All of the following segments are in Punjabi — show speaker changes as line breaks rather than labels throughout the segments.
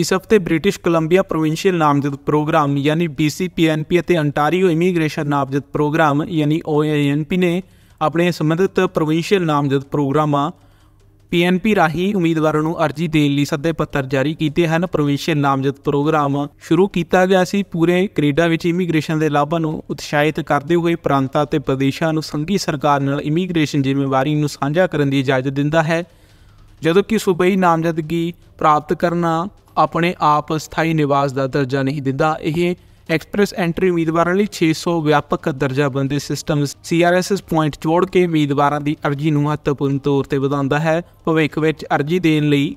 ਇਸ ਹਫਤੇ ਬ੍ਰਿਟਿਸ਼ ਕੋਲੰਬੀਆ ਪ੍ਰੋਵਿੰਸ਼ੀਅਲ ਨਾਮਜ਼ਦ ਪ੍ਰੋਗਰਾਮ ਯਾਨੀ BCPNP ਅਤੇ ਅੰਟਾਰੀਓ ਇਮੀਗ੍ਰੇਸ਼ਨ ਨਾਮਜ਼ਦ ਪ੍ਰੋਗਰਾਮ ਯਾਨੀ OANP ਨੇ ਆਪਣੇ ਸੰਬੰਧਿਤ ਪ੍ਰੋਵਿੰਸ਼ੀਅਲ ਨਾਮਜ਼ਦ ਪ੍ਰੋਗਰਾਮਾਂ PNP ਰਾਹੀਂ ਉਮੀਦਵਾਰਾਂ ਨੂੰ ਅਰਜ਼ੀ ਦੇਣ ਲਈ ਸੱਦੇ ਪੱਤਰ ਜਾਰੀ ਕੀਤੇ ਹਨ ਪ੍ਰੋਵਿੰਸ਼ੀਅਲ ਨਾਮਜ਼ਦ ਪ੍ਰੋਗਰਾਮ ਸ਼ੁਰੂ ਕੀਤਾ ਗਿਆ ਸੀ ਪੂਰੇ ਕੈਨੇਡਾ ਵਿੱਚ ਇਮੀਗ੍ਰੇਸ਼ਨ ਦੇ ਲਾਭਾਂ ਨੂੰ ਉਤਸ਼ਾਹਿਤ ਕਰਦੇ ਹੋਏ ਪ੍ਰਾਂਤਾਂ ਅਤੇ ਪ੍ਰਦੇਸ਼ਾਂ ਨੂੰ ਸੰਘੀ ਸਰਕਾਰ ਨਾਲ ਇਮੀਗ੍ਰੇਸ਼ਨ ਜ਼ਿੰਮੇਵਾਰੀ ਨੂੰ ਸਾਂਝਾ ਕਰਨ ਦੀ ਇਜਾਜ਼ਤ ਦਿੰਦਾ ਹੈ ਜਦੋਂ ਕਿ ਸੂਬਈ ਨਾਮਜ਼ਦਗੀ ਪ੍ਰਾਪਤ ਕਰਨਾ ਆਪਣੇ ਆਪ ਸਥਾਈ ਨਿਵਾਸ ਦਾ ਦਰਜਾ ਨਹੀਂ ਦਿੰਦਾ ਇਹ ਐਕਸਪ੍ਰੈਸ ਐਂਟਰੀ ਉਮੀਦਵਾਰਾਂ ਲਈ 600 ਵਿਆਪਕ ਦਰਜਾਬੰਦੀ ਸਿਸਟਮ ਸੀਆਰਐਸਐਸ ਪੁਆਇੰਟ ਜੋੜ ਕੇ ਉਮੀਦਵਾਰਾਂ ਦੀ ਅਰਜ਼ੀ ਨੂੰ ਮਹੱਤਵਪੂਰਨ ਤੌਰ ਤੇ ਵਧਾਉਂਦਾ ਹੈ ਭਵਿੱਖ ਵਿੱਚ ਅਰਜ਼ੀ ਦੇਣ ਲਈ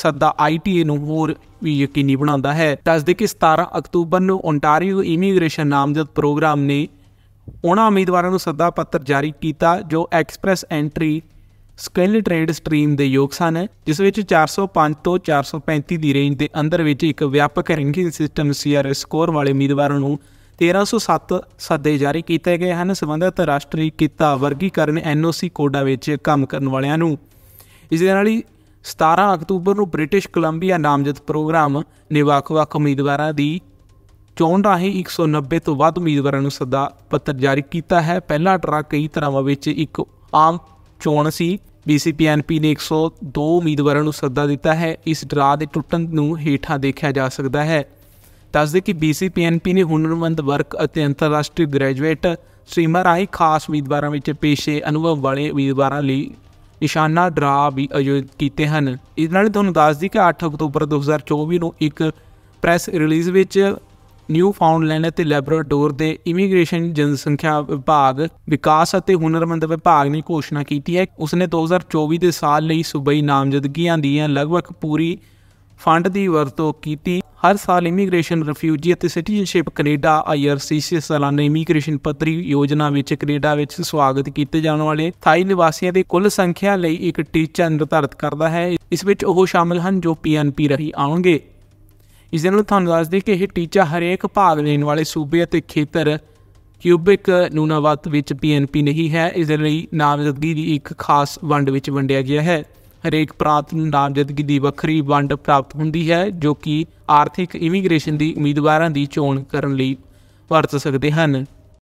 ਸੱਦਾ ਆਈਟੀਏ ਨੂੰ ਹੋਰ ਵੀ ਯਕੀਨੀ ਬਣਾਉਂਦਾ ਹੈ ਦੱਸਦੇ ਕਿ 17 ਅਕਤੂਬਰ ਨੂੰ ਓਨਟਾਰੀਓ ਇਮੀਗ੍ਰੇਸ਼ਨ ਨਾਮਜ਼ਦ ਪ੍ਰੋਗਰਾਮ ਨੇ ਉਹਨਾਂ ਉਮੀਦਵਾਰਾਂ ਨੂੰ ਸੱਦਾ ਪੱਤਰ ਜਾਰੀ ਕੀਤਾ ਜੋ express entry skill trade stream ਦੇ ਯੋਗ ਸਨ ਜਿਸ ਵਿੱਚ 405 ਤੋਂ 435 ਦੀ ਰੇਂਜ ਦੇ ਅੰਦਰ ਵਿੱਚ ਇੱਕ ਵਿਆਪਕ ਰੈਂਕਿੰਗ ਸਿਸਟਮ ਸੀਆਰਐਸ ਸਕੋਰ ਵਾਲੇ ਉਮੀਦਵਾਰਾਂ ਨੂੰ 1307 ਸੱਦੇ ਜਾਰੀ ਕੀਤੇ ਗਏ ਹਨ ਸਬੰਧਤ ਰਾਸ਼ਟਰੀ ਕਿੱਤਾ ਵਰਗੀਕਰਨ ਐਨਓਸੀ ਕੋਡਾ ਵਿੱਚ ਕੰਮ ਕਰਨ ਵਾਲਿਆਂ ਨੂੰ ਇਸ ਦੇ ਨਾਲ ਹੀ 17 ਅਕਤੂਬਰ ਨੂੰ ਬ੍ਰਿਟਿਸ਼ ਕੋਲੰਬੀਆ ਨਾਮਜ਼ਦ ਪ੍ਰੋਗਰਾਮ ਨੇ ਵੱਖ-ਵੱਖ ਉਮੀਦਵਾਰਾਂ ਦੀ ਚੋਣ ਰਾਹੀਂ 190 ਤੋਂ ਵੱਧ ਉਮੀਦਵਾਰਾਂ ਨੂੰ ਸੱਦਾ ਪੱਤਰ ਜਾਰੀ ਕੀਤਾ ਹੈ ਪਹਿਲਾ ਟਰੱਕ ਕਈ ਤਰ੍ਹਾਂ ਵਿੱਚ ਇੱਕ ਆਮ ਚੋਣ ਸੀ ਬੀਸੀਪੀਐਨਪੀ ਨੇ 102 ਉਮੀਦਵਾਰਾਂ ਨੂੰ ਸੱਦਾ ਦਿੱਤਾ ਹੈ ਇਸ ਡਰਾ ਦੇ ਟੁੱਟਣ ਨੂੰ ਹੀਠਾ ਦੇਖਿਆ ਜਾ ਸਕਦਾ ਹੈ ਦੱਸਦੇ ਕਿ ਬੀਸੀਪੀਐਨਪੀ ਨੇ ਹੁਨਰਮੰਦ ਵਰਗ ਅਤੇ ਅੰਤਰਰਾਸ਼ਟਰੀ ਗ੍ਰੈਜੂਏਟ ਸਟ੍ਰੀਮਰ ਆਈ ਖਾਸ ਉਮੀਦਵਾਰਾਂ ਵਿੱਚ ਪੇਸ਼ੇ ਅਨੁਭਵ ਵਾਲੇ ਉਮੀਦਵਾਰਾਂ ਲਈ ਨਿਸ਼ਾਨਾ ਡਰਾ ਵੀ ਆਯੋਜਿਤ ਕੀਤੇ ਹਨ ਇਸ ਨਾਲ ਤੁਹਾਨੂੰ ਦੱਸ ਦਈ ਕਿ 8 ਅਕਤੂਬਰ 2024 ਨੂੰ ਇੱਕ ਪ੍ਰੈਸ ਰਿਲੀਜ਼ ਵਿੱਚ ਨਿਊਫਾਉਂਡਲੈਂਡ ਅਤੇ ਲੈਬਰਾਡੋਰ ਦੇ ਇਮੀਗ੍ਰੇਸ਼ਨ ਜਨਸੰਖਿਆ ਵਿਭਾਗ ਵਿਕਾਸ ਅਤੇ ਹੁਨਰਮੰਦ ਵਿਭਾਗ ਨੇ ਘੋਸ਼ਣਾ ਕੀਤੀ ਹੈ ਉਸਨੇ 2024 ਦੇ ਸਾਲ ਲਈ ਸੂਬਈ ਨਾਮਜ਼ਦਗੀਆਂ ਦੀਆਂ ਲਗਭਗ ਪੂਰੀ ਫੰਡ ਦੀ ਵਰਤੋਂ ਕੀਤੀ ਹਰ ਸਾਲ ਇਮੀਗ੍ਰੇਸ਼ਨ ਰਿਫਿਊਜੀ ਅਤੇ ਸਿਟੀਜ਼ਨਸ਼ਿਪ ਕੈਨੇਡਾ ਆਈਆਰਸੀਸੀ ਸਾਲਾਨਾ ਇਮੀਗ੍ਰੇਸ਼ਨ ਪੱਤਰੀ ਯੋਜਨਾ ਵਿੱਚ ਕੈਨੇਡਾ ਵਿੱਚ ਸਵਾਗਤ ਕੀਤੇ ਜਾਣ ਵਾਲੇ ਥਾਈ ਨਿਵਾਸੀਆਂ ਦੀ ਕੁੱਲ ਸੰਖਿਆ ਲਈ ਇੱਕ ਟੀਚਾ ਨਿਰਧਾਰਿਤ ਕਰਦਾ ਹੈ ਇਸ ਵਿੱਚ ਉਹ ਸ਼ਾਮਲ ਹਨ ਜੋ ਪੀਐਨਪੀ ਰਹੀ ਆਉਣਗੇ ਇਸ ਦੇ ਨਾਲ ਤੁਹਾਨੂੰ ਦੱਸ ਦੇ ਕਿ ਇਹ ਟੀਚਾ ਹਰੇਕ ਭਾਗ ਲੈਣ ਵਾਲੇ ਸੂਬੇ ਅਤੇ ਖੇਤਰ ਕਿਊਬਿਕ ਨੂਨਾਵਤ ਵਿੱਚ ਪੀਐਨਪੀ ਨਹੀਂ ਹੈ ਇਸ ਦੇ ਲਈ ਨਾਮਜ਼ਦਗੀ ਦੀ ਇੱਕ ਖਾਸ ਵੰਡ ਵਿੱਚ ਵੰਡਿਆ ਗਿਆ ਹੈ ਹਰੇਕ ਪ੍ਰਾਂਤ ਨੂੰ ਨਾਮਜ਼ਦਗੀ ਦੀ ਵੱਖਰੀ ਵੰਡ ਪ੍ਰਾਪਤ ਹੁੰਦੀ ਹੈ ਜੋ ਕਿ ਆਰਥਿਕ ਇਮੀਗ੍ਰੇਸ਼ਨ ਦੀ ਉਮੀਦਵਾਰਾਂ ਦੀ ਚੋਣ ਕਰਨ ਲਈ ਵਰਤ ਸਕਦੇ ਹਨ